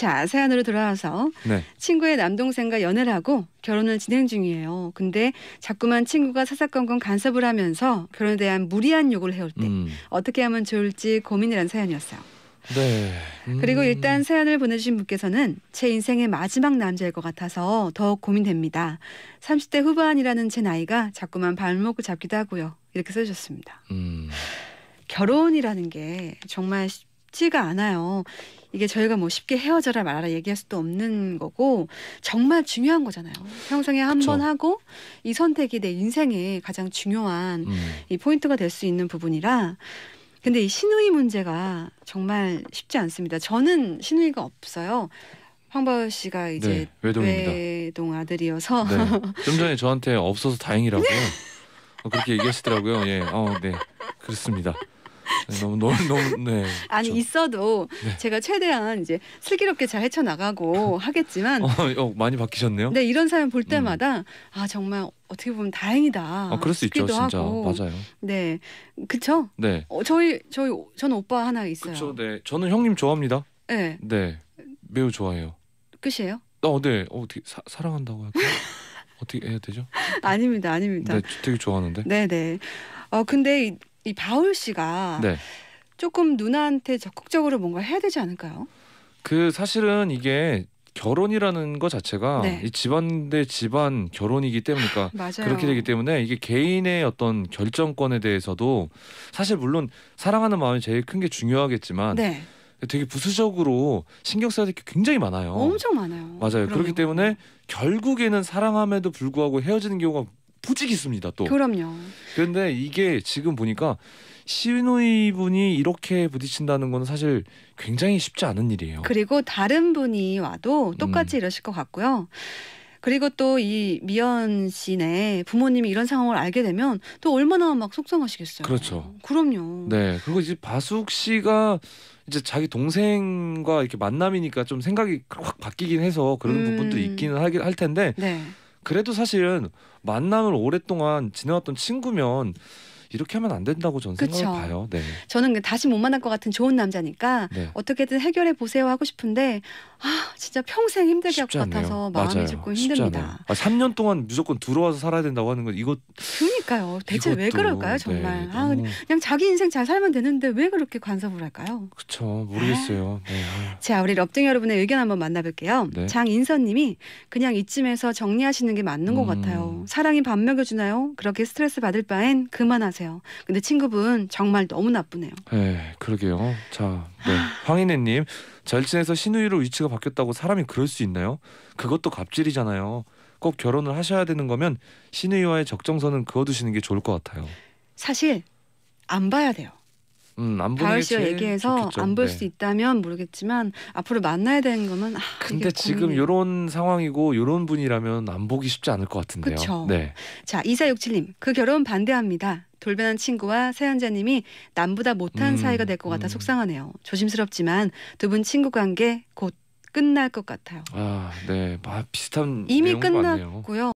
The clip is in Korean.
자 사연으로 돌아와서 네. 친구의 남동생과 연애를 하고 결혼을 진행 중이에요. 근데 자꾸만 친구가 사사건건 간섭을 하면서 결혼에 대한 무리한 요구를 해올 때 음. 어떻게 하면 좋을지 고민이란 사연이었어요. 네. 음. 그리고 일단 사연을 보내주신 분께서는 제 인생의 마지막 남자일 것 같아서 더 고민됩니다. 30대 후반이라는 제 나이가 자꾸만 발목을 잡기도 하고요. 이렇게 써주셨습니다. 음. 결혼이라는 게 정말 쉽지가 않아요. 이게 저희가 뭐 쉽게 헤어져라 말아라 얘기할 수도 없는 거고 정말 중요한 거잖아요. 평생에 한 번 하고 이 선택이 내 인생의 가장 중요한 음. 이 포인트가 될 수 있는 부분이라 근데 이 신우이 문제가 정말 쉽지 않습니다. 저는 신우이가 없어요. 황바울 씨가 이제 네, 외동입니다. 외동 아들이어서 네. 좀 전에 저한테 없어서 다행이라고 그렇게 얘기하시더라고요. 예, 어, 네, 그렇습니다. 네, 너무 너무 너무 네. 아니 그 있어도 네. 제가 최대한 이제 슬기롭게 잘 헤쳐나가고 하겠지만 어, 어, 많이 바뀌셨네요. 네 이런 사연 볼 음. 때마다 음. 아 정말 어떻게 보면 다행이다. 아, 그럴 수 있죠, 진짜 하고. 맞아요. 네, 그쵸? 네. 어, 저희 저희 저는 오빠 하나 있어요. 그쵸, 네. 저는 형님 좋아합니다. 네. 네, 매우 좋아해요. 끝이에요? 어, 네. 어, 어떻게 사, 사랑한다고 할까 어떻게 해야 되죠? 아닙니다, 아닙니다. 네, 되게 좋아하는데. 네, 네. 어 근데 이 바울 씨가 네. 조금 누나한테 적극적으로 뭔가 해야 되지 않을까요? 그 사실은 이게 결혼이라는 것 자체가 네. 이 집안 대 집안 결혼이기 때문이니까 그렇게 되기 때문에 이게 개인의 어떤 결정권에 대해서도 사실 물론 사랑하는 마음이 제일 큰 게 중요하겠지만 네. 되게 부수적으로 신경 써야 될 게 굉장히 많아요. 엄청 많아요. 맞아요. 그러면. 그렇기 때문에 결국에는 사랑함에도 불구하고 헤어지는 경우가 부직 있습니다 또. 그럼요. 그런데 이게 지금 보니까 시누이분이 이렇게 부딪힌다는 건 사실 굉장히 쉽지 않은 일이에요. 그리고 다른 분이 와도 음. 똑같이 음. 이러실 것 같고요. 그리고 또 이 미연 씨네 부모님이 이런 상황을 알게 되면 또 얼마나 막 속상하시겠어요. 그렇죠. 그럼요. 네. 그리고 이제 바숙 씨가 이제 자기 동생과 이렇게 만남이니까 좀 생각이 확 바뀌긴 해서 그런 음. 부분도 있기는 하긴 할 텐데 네. 그래도 사실은 만남을 오랫동안 지내왔던 친구면 이렇게 하면 안 된다고 저는 그쵸? 생각을 봐요. 네. 저는 그 다시 못 만날 것 같은 좋은 남자니까 네. 어떻게든 해결해 보세요 하고 싶은데 아 진짜 평생 힘들게 할것 같아서 마음이 맞아요. 죽고 힘듭니다. 아, 3년 동안 무조건 들어와서 살아야 된다고 하는 건 이거 그러니까요. 대체 이것도, 왜 그럴까요 네, 정말. 네, 아, 그냥 자기 인생 잘 살면 되는데 왜 그렇게 간섭을 할까요? 그쵸 모르겠어요. 네. 자 우리 럽등 여러분의 의견 한번 만나볼게요. 네. 장인선님이 그냥 이쯤에서 정리하시는 게 맞는 음. 것 같아요. 사랑이 밥 먹여주나요? 그렇게 스트레스 받을 바엔 그만하세요. 보세요. 근데 친구분 정말 너무 나쁘네요. 네, 그러게요. 자, 네. 아. 황인혜님 절친에서 신우이로 위치가 바뀌었다고 사람이 그럴 수 있나요? 그것도 갑질이잖아요. 꼭 결혼을 하셔야 되는 거면 신우이와의 적정선은 그어두시는 게 좋을 것 같아요. 사실 안 봐야 돼요. 음, 안을 씨와 얘기해서 안볼 네. 수 있다면 모르겠지만 앞으로 만나야 되는 거면 아, 근데 지금 요런 상황이고 요런 분이라면 안 보기 쉽지 않을 것 같은데요. 그쵸. 네. 자 2467님 그 결혼 반대합니다. 돌변한 친구와 사연자님이 남보다 못한 음, 사이가 될 것 같아 음. 속상하네요. 조심스럽지만 두 분 친구 관계 곧 끝날 것 같아요. 아, 네. 아, 비슷한 이미 내용 같네요. 끝났고요.